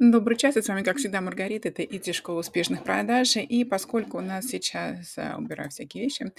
Добрый час, с вами, как всегда, Маргарита, это ИТИ Школа успешных продаж, и поскольку у нас сейчас, э, убираю всякие вещи,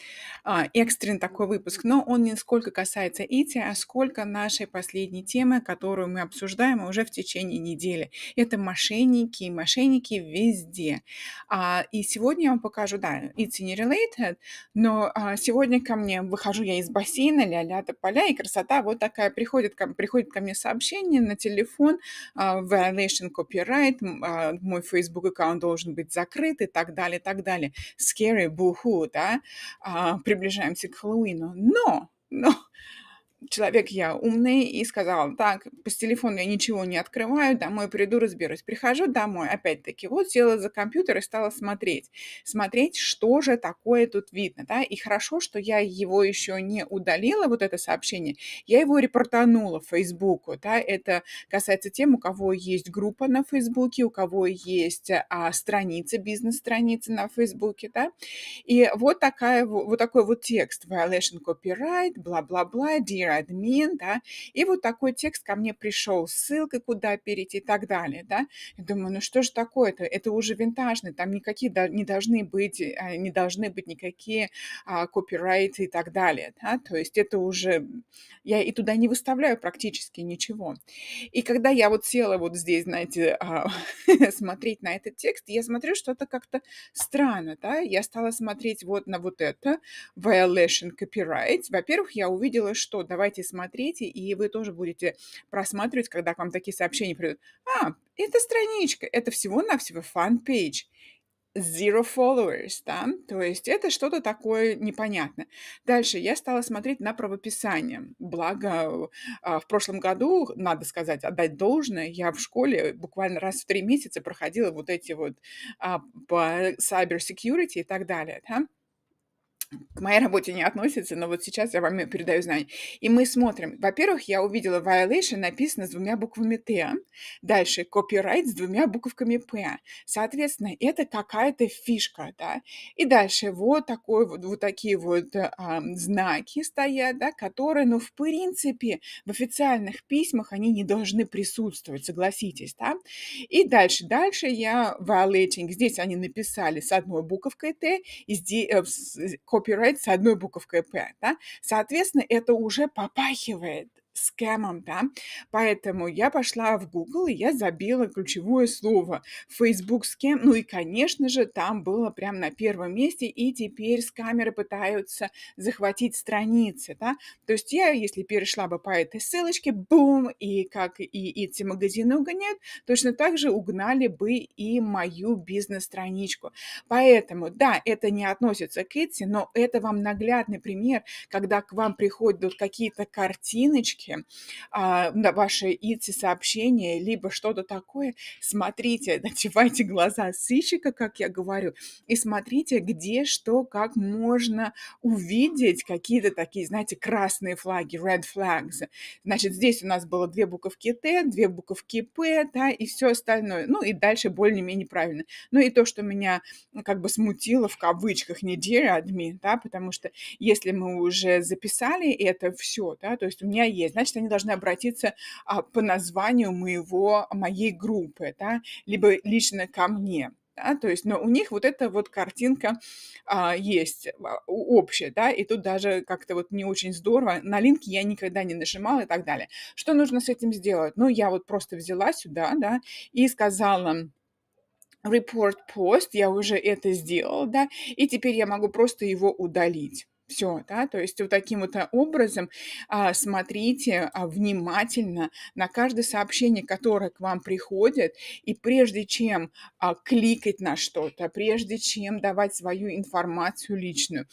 а, экстренный такой выпуск, но он не сколько касается ИТИ, а сколько нашей последней темы, которую мы обсуждаем уже в течение недели. Это мошенники, мошенники везде. А, и сегодня я вам покажу, да, ИТИ не related, но а, сегодня ко мне, выхожу я из бассейна, ля-ля-то поля, и красота вот такая, приходит ко, приходит ко мне сообщение на телефон, violation а, копирайт, а, мой Facebook аккаунт должен быть закрыт и так далее, и так далее. Scary, буху, да, а, приближаемся к Хэллоуину. Но, но человек я умный и сказал, так, по телефону я ничего не открываю, домой приду, разберусь. Прихожу домой, опять-таки, вот села за компьютер и стала смотреть. Смотреть, что же такое тут видно, да, и хорошо, что я его еще не удалила, вот это сообщение, я его репортанула в Фейсбуку, да, это касается тем, у кого есть группа на Фейсбуке, у кого есть а, страницы, бизнес страница на Фейсбуке, да, и вот, такая, вот такой вот текст, violation copyright, бла-бла-бла, dear админ, да, и вот такой текст ко мне пришел, ссылка, куда перейти и так далее, да. Я думаю, ну что же такое-то, это уже винтажный, там никакие не должны быть, а, не должны быть никакие а, копирайты и так далее, да, то есть это уже, я и туда не выставляю практически ничего. И когда я вот села вот здесь, знаете, а, смотреть на этот текст, я смотрю, что это как-то странно, да, я стала смотреть вот на вот это, violation copyright, во-первых, я увидела, что, да, давайте смотрите, и вы тоже будете просматривать, когда к вам такие сообщения придут. А, это страничка, это всего-навсего фан-пейдж zero followers, да, то есть это что-то такое непонятное. Дальше я стала смотреть на правописание, благо а, в прошлом году, надо сказать, отдать должное, я в школе буквально раз в три месяца проходила вот эти вот а, по cyber security и так далее, да, к моей работе не относится, но вот сейчас я вам передаю знания. И мы смотрим. Во-первых, я увидела violation написано с двумя буквами Т, дальше copyright с двумя буквами П. Соответственно, это какая-то фишка, да. И дальше вот, такой, вот, вот такие вот а, знаки стоят, да, которые, ну, в принципе, в официальных письмах они не должны присутствовать, согласитесь, да. И дальше, дальше я violating, здесь они написали с одной буковкой Т, и здесь э, копирайт с одной буковкой П. Да? Соответственно, это уже попахивает скэмом, да. Поэтому я пошла в Google, и я забила ключевое слово Facebook скэм. Ну и, конечно же, там было прямо на первом месте, и теперь с камеры пытаются захватить страницы, да. То есть я, если перешла бы по этой ссылочке, бум, и как и эти магазины угоняют, точно так же угнали бы и мою бизнес-страничку. Поэтому, да, это не относится к Etsy, но это вам наглядный пример, когда к вам приходят какие-то картиночки, а, на ваши ИЦИ-сообщения, либо что-то такое, смотрите, надевайте глаза сыщика, как я говорю, и смотрите, где что, как можно увидеть какие-то такие, знаете, красные флаги, red flags. Значит, здесь у нас было две буковки Т, две буковки П, да, и все остальное. Ну и дальше более-менее правильно. Ну и то, что меня как бы смутило в кавычках неделя админ, да, потому что если мы уже записали это все, да, то есть у меня есть значит, они должны обратиться а, по названию моего, моей группы, да, либо лично ко мне. Да, то есть, но у них вот эта вот картинка а, есть а, общая, да, и тут даже как-то вот не очень здорово. На линки я никогда не нажимала и так далее. Что нужно с этим сделать? Ну, я вот просто взяла сюда, да, и сказала, report post, я уже это сделала, да, и теперь я могу просто его удалить. Все, да, то есть вот таким вот э, образом а, смотрите а, внимательно на каждое сообщение, которое к вам приходит, и прежде чем а, кликать на что-то, прежде чем давать свою информацию личную,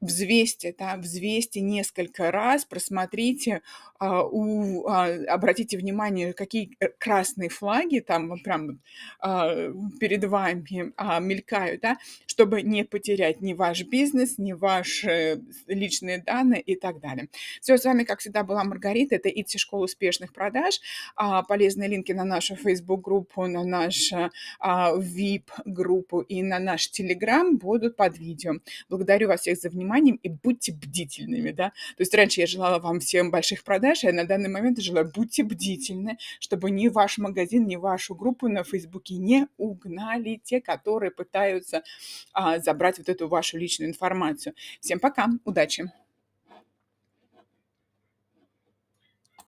взвесьте, да, взвесьте несколько раз, просмотрите, а, у, а, обратите внимание, какие э, красные флаги там прям а, перед вами а, мелькают, да, чтобы не потерять ни ваш бизнес, ни ваши личные данные и так далее. Все, с вами, как всегда, была Маргарита, это ИТСИ Школа успешных продаж, а, полезные линки на нашу Facebook-группу, на нашу а, VIP-группу и на наш Telegram будут под видео. Благодарю вас всех за внимание вниманием и будьте бдительными, да. То есть раньше я желала вам всем больших продаж, а на данный момент я желаю будьте бдительны, чтобы ни ваш магазин, ни вашу группу на Фейсбуке не угнали те, которые пытаются а, забрать вот эту вашу личную информацию. Всем пока, удачи!